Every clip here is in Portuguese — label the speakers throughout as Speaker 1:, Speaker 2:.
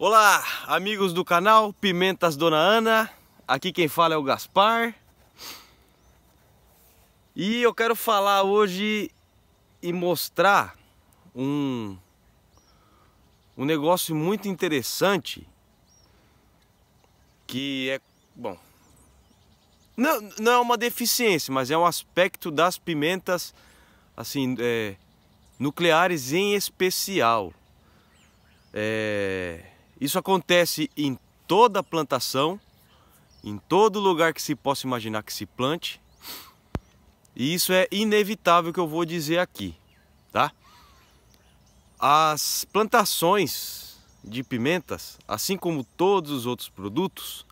Speaker 1: Olá, amigos do canal Pimentas Dona Ana. Aqui quem fala é o Gaspar. E eu quero falar hoje e mostrar um um negócio muito interessante que é, bom, não, não é uma deficiência, mas é um aspecto das pimentas assim, é, nucleares em especial. É, isso acontece em toda plantação, em todo lugar que se possa imaginar que se plante. E isso é inevitável que eu vou dizer aqui, tá? As plantações de pimentas, assim como todos os outros produtos,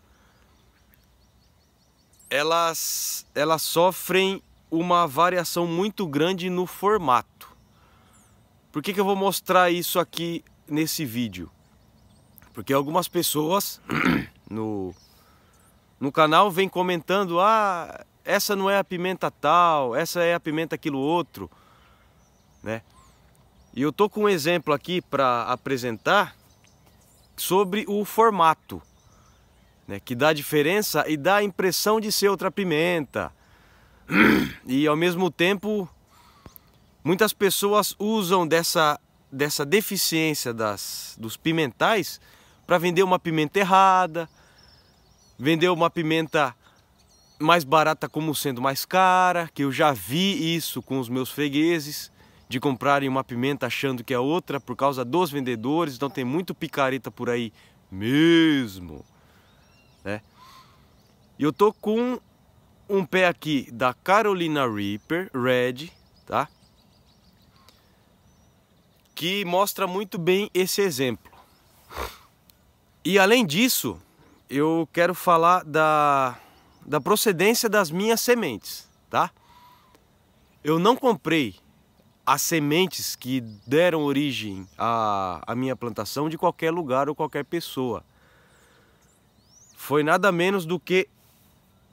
Speaker 1: elas, elas sofrem uma variação muito grande no formato. Por que, que eu vou mostrar isso aqui nesse vídeo? Porque algumas pessoas no, no canal vêm comentando: ah, essa não é a pimenta tal, essa é a pimenta aquilo outro, né? E eu tô com um exemplo aqui para apresentar sobre o formato, né? Que dá diferença e dá a impressão de ser outra pimenta. E ao mesmo tempo, muitas pessoas usam dessa, dessa deficiência das, dos pimentais para vender uma pimenta errada, vender uma pimenta mais barata como sendo mais cara, que eu já vi isso com os meus fregueses, de comprarem uma pimenta achando que é outra por causa dos vendedores, então tem muito picareta por aí mesmo, né? E eu tô com um pé aqui da Carolina Reaper Red, tá? Que mostra muito bem esse exemplo. E além disso, eu quero falar da, da procedência das minhas sementes, tá? Eu não comprei as sementes que deram origem à, à minha plantação de qualquer lugar ou qualquer pessoa. Foi nada menos do que,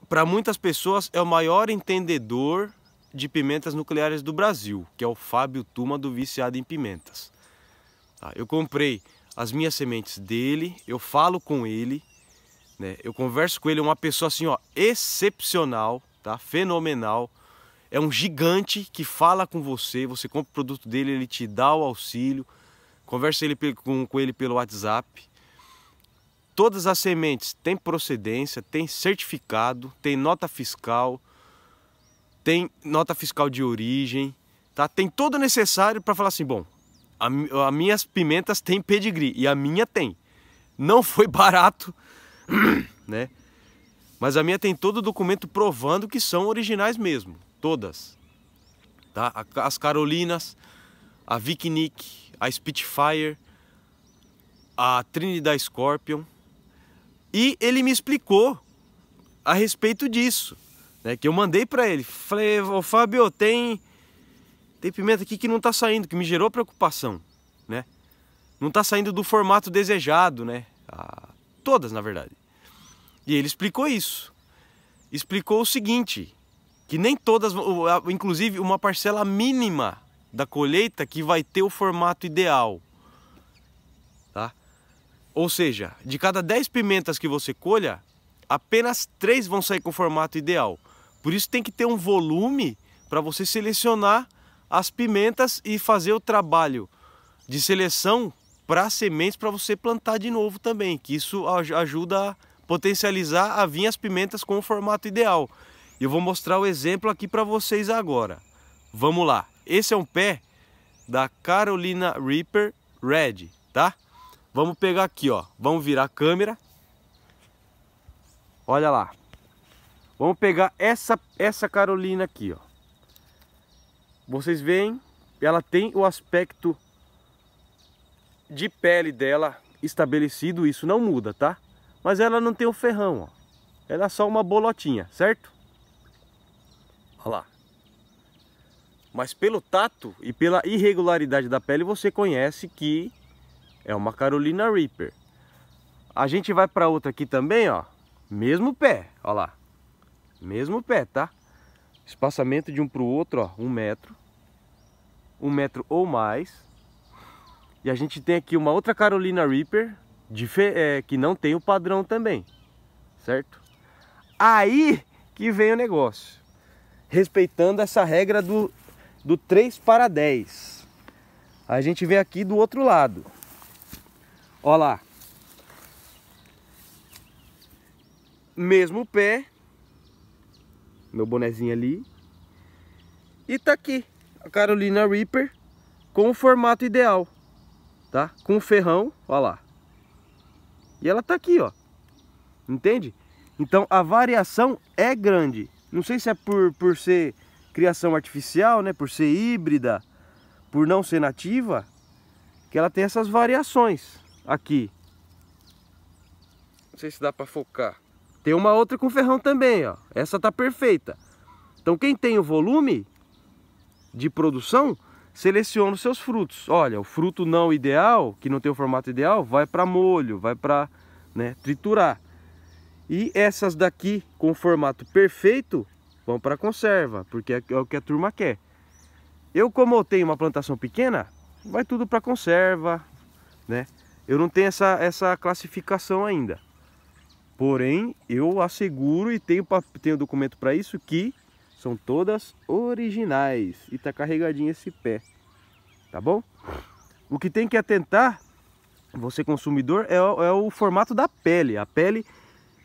Speaker 1: para muitas pessoas, é o maior entendedor de pimentas nucleares do Brasil, que é o Fábio Tuma do Viciado em Pimentas. Tá, eu comprei as minhas sementes dele, eu falo com ele, né? Eu converso com ele, é uma pessoa assim, ó, excepcional, tá? Fenomenal. É um gigante que fala com você, você compra o produto dele, ele te dá o auxílio. Conversa ele, com, com ele pelo WhatsApp. Todas as sementes têm procedência, tem certificado, tem nota fiscal, tem nota fiscal de origem, tá? Tem todo necessário para falar assim, bom, a, a minhas pimentas têm pedigree e a minha tem. Não foi barato, né? Mas a minha tem todo o documento provando que são originais mesmo, todas. Tá? As Carolinas, a Viknik, a Spitfire, a Trinidad Scorpion. E ele me explicou a respeito disso, né? Que eu mandei para ele, falei, Fábio, tem tem pimenta aqui que não está saindo, que me gerou preocupação, né? Não está saindo do formato desejado, né? Ah, todas, na verdade. E ele explicou isso. Explicou o seguinte, que nem todas, inclusive uma parcela mínima da colheita que vai ter o formato ideal. Tá? Ou seja, de cada 10 pimentas que você colha, apenas 3 vão sair com o formato ideal. Por isso tem que ter um volume para você selecionar as pimentas e fazer o trabalho de seleção para sementes para você plantar de novo também, que isso ajuda a potencializar a vir as pimentas com o formato ideal. Eu vou mostrar o exemplo aqui para vocês agora. Vamos lá. Esse é um pé da Carolina Reaper Red, tá? Vamos pegar aqui, ó. Vamos virar a câmera. Olha lá. Vamos pegar essa essa Carolina aqui, ó. Vocês veem, ela tem o aspecto de pele dela estabelecido, isso não muda, tá? Mas ela não tem o ferrão, ó. Ela é só uma bolotinha, certo? Olha lá. Mas pelo tato e pela irregularidade da pele, você conhece que é uma Carolina Reaper. A gente vai para outra aqui também, ó. Mesmo pé, olha lá. Mesmo pé, tá? Espaçamento de um para o outro, ó, um metro. Um metro ou mais. E a gente tem aqui uma outra Carolina Reaper, é, que não tem o padrão também, certo? Aí que vem o negócio. Respeitando essa regra do, do 3 para 10. A gente vem aqui do outro lado. Olha lá. Mesmo pé, meu bonezinho ali. E tá aqui a Carolina Reaper com o formato ideal, tá? Com o ferrão, olha lá. E ela tá aqui, ó. Entende? Então a variação é grande. Não sei se é por, por ser criação artificial, né? Por ser híbrida, por não ser nativa, que ela tem essas variações aqui. Não sei se dá para focar. Tem uma outra com ferrão também, ó. Essa tá perfeita. Então quem tem o volume de produção, seleciona os seus frutos. Olha, o fruto não ideal, que não tem o formato ideal, vai para molho, vai para né, triturar. E essas daqui com o formato perfeito vão para conserva, porque é, é o que a turma quer. Eu como eu tenho uma plantação pequena, vai tudo para conserva, né? Eu não tenho essa, essa classificação ainda. Porém, eu asseguro e tenho, tenho documento para isso que são todas originais e tá carregadinho esse pé, tá bom? O que tem que atentar, você consumidor, é, é o formato da pele. A pele,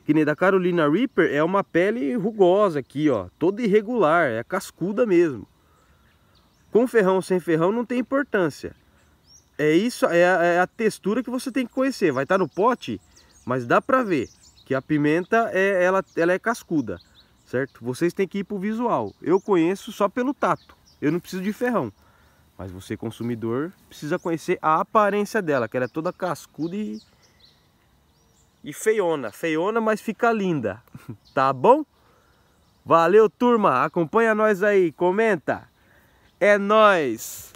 Speaker 1: que nem da Carolina Reaper, é uma pele rugosa aqui, ó, toda irregular, é cascuda mesmo. Com ferrão ou sem ferrão não tem importância. É isso, é a, é a textura que você tem que conhecer. Vai estar tá no pote, mas dá para ver que a pimenta é, ela, ela é cascuda, certo? Vocês têm que ir para o visual. Eu conheço só pelo tato, eu não preciso de ferrão. Mas você, consumidor, precisa conhecer a aparência dela, que ela é toda cascuda e, e feiona. Feiona, mas fica linda, tá bom? Valeu, turma. Acompanha nós aí, comenta. É nós.